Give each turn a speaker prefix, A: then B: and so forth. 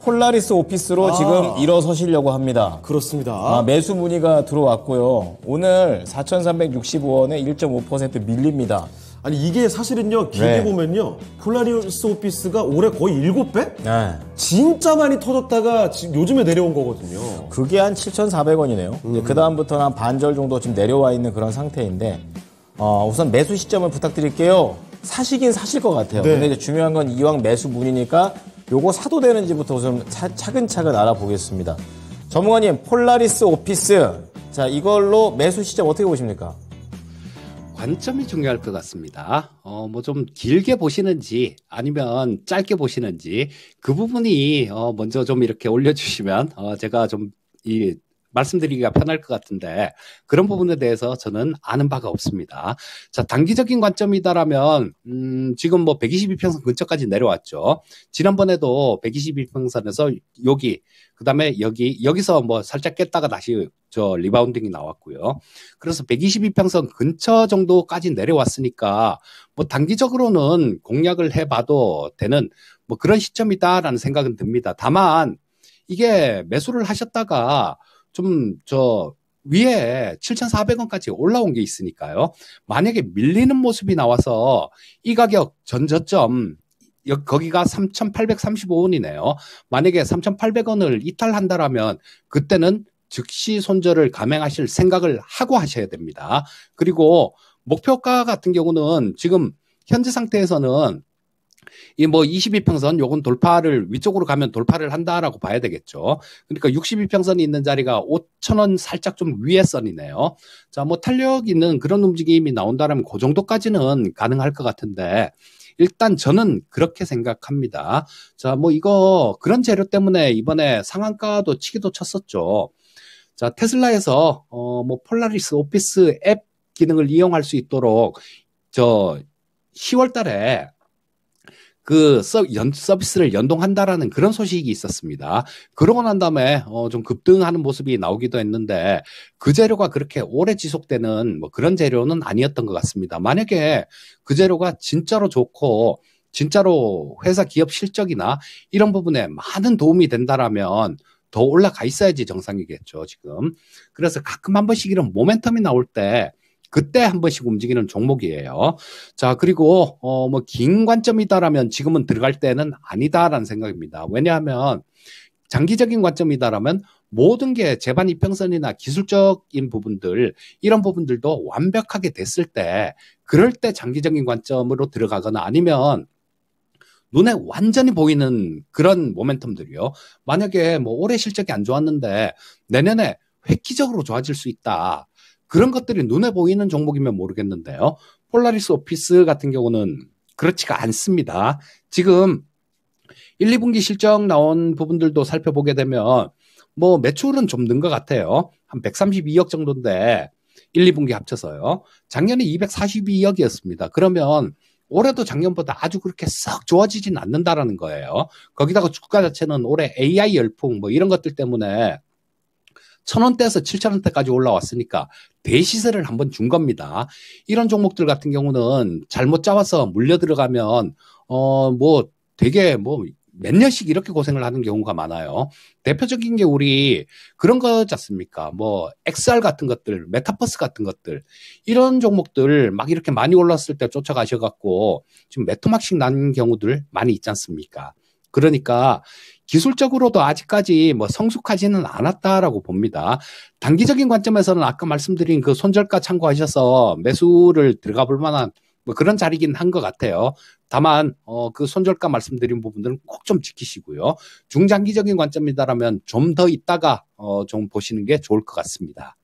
A: 폴라리스 오피스로 아. 지금 일어서시려고 합니다. 그렇습니다. 아, 매수 문의가 들어왔고요. 오늘 4,365원에 1.5% 밀립니다. 아니 이게 사실은요 길게 네. 보면요 폴라리스 오피스가 올해 거의 7배? 네. 진짜 많이 터졌다가 지금 요즘에 내려온 거거든요. 그게 한 7,400원이네요. 음. 그 다음부터는 한 반절 정도 지금 내려와 있는 그런 상태인데 어, 우선 매수 시점을 부탁드릴게요. 사시긴 사실 것 같아요. 네. 근데 이제 중요한 건 이왕 매수 문이니까 요거 사도 되는지부터 좀 차, 차근차근 알아보겠습니다. 전문가님, 폴라리스 오피스.
B: 자, 이걸로 매수 시점 어떻게 보십니까? 관점이 중요할 것 같습니다. 어, 뭐 좀 길게 보시는지 아니면 짧게 보시는지 그 부분이 어, 먼저 좀 이렇게 올려주시면 어, 제가 좀이 말씀드리기가 편할 것 같은데 그런 부분에 대해서 저는 아는 바가 없습니다. 자, 단기적인 관점이다라면 음, 지금 뭐 122평선 근처까지 내려왔죠. 지난번에도 122평선에서 여기 그다음에 여기 여기서 뭐 살짝 깼다가 다시 저 리바운딩이 나왔고요. 그래서 122평선 근처 정도까지 내려왔으니까 뭐 단기적으로는 공략을 해봐도 되는 뭐 그런 시점이다라는 생각은 듭니다. 다만 이게 매수를 하셨다가 좀저 위에 7,400원까지 올라온 게 있으니까요. 만약에 밀리는 모습이 나와서 이 가격 전저점 거기가 3,835원이네요. 만약에 3,800원을 이탈한다라면 그때는 즉시 손절을 감행하실 생각을 하고 하셔야 됩니다. 그리고 목표가 같은 경우는 지금 현재 상태에서는 이뭐 22평선 요건 돌파를 위쪽으로 가면 돌파를 한다라고 봐야 되겠죠. 그러니까 62평선이 있는 자리가 5천원 살짝 좀 위에 선이네요. 자, 뭐 탄력 있는 그런 움직임이 나온다면 라그 정도까지는 가능할 것 같은데 일단 저는 그렇게 생각합니다. 자, 뭐 이거 그런 재료 때문에 이번에 상한가도 치기도 쳤었죠. 자, 테슬라에서 어뭐 폴라리스 오피스 앱 기능을 이용할 수 있도록 저 10월 달에 그 서, 비스를 연동한다라는 그런 소식이 있었습니다. 그러고 난 다음에 어, 좀 급등하는 모습이 나오기도 했는데 그 재료가 그렇게 오래 지속되는 뭐 그런 재료는 아니었던 것 같습니다. 만약에 그 재료가 진짜로 좋고 진짜로 회사 기업 실적이나 이런 부분에 많은 도움이 된다라면 더 올라가 있어야지 정상이겠죠, 지금. 그래서 가끔 한 번씩 이런 모멘텀이 나올 때 그때 한 번씩 움직이는 종목이에요. 자, 그리고 어 뭐 긴 관점이다라면 지금은 들어갈 때는 아니다라는 생각입니다. 왜냐하면 장기적인 관점이다라면 모든 게 재반 이평선이나 기술적인 부분들 이런 부분들도 완벽하게 됐을 때 그럴 때 장기적인 관점으로 들어가거나 아니면 눈에 완전히 보이는 그런 모멘텀들이요. 만약에 뭐 올해 실적이 안 좋았는데 내년에 획기적으로 좋아질 수 있다. 그런 것들이 눈에 보이는 종목이면 모르겠는데요. 폴라리스 오피스 같은 경우는 그렇지가 않습니다. 지금 1, 2분기 실적 나온 부분들도 살펴보게 되면 뭐 매출은 좀 는 것 같아요. 한 132억 정도인데 1, 2분기 합쳐서요. 작년에 242억이었습니다. 그러면 올해도 작년보다 아주 그렇게 썩 좋아지진 않는다라는 거예요. 거기다가 주가 자체는 올해 AI 열풍 뭐 이런 것들 때문에 천원대에서 칠천 원대까지 올라왔으니까 대시세를 한번 준 겁니다. 이런 종목들 같은 경우는 잘못 잡아서 물려 들어가면 어 뭐 되게 뭐 몇 년씩 이렇게 고생을 하는 경우가 많아요. 대표적인 게 우리 그런 거지 습니까뭐 XR 같은 것들, 메타버스 같은 것들 이런 종목들 막 이렇게 많이 올랐을 때 쫓아가셔갖고 지금 메토막식난 경우들 많이 있지 않습니까? 그러니까 기술적으로도 아직까지 뭐 성숙하지는 않았다라고 봅니다. 단기적인 관점에서는 아까 말씀드린 그 손절가 참고하셔서 매수를 들어가 볼 만한 뭐 그런 자리긴 한 것 같아요. 다만 어, 그 손절가 말씀드린 부분들은 꼭 좀 지키시고요. 중장기적인 관점이다라면 좀 더 있다가 어, 좀 보시는 게 좋을 것 같습니다.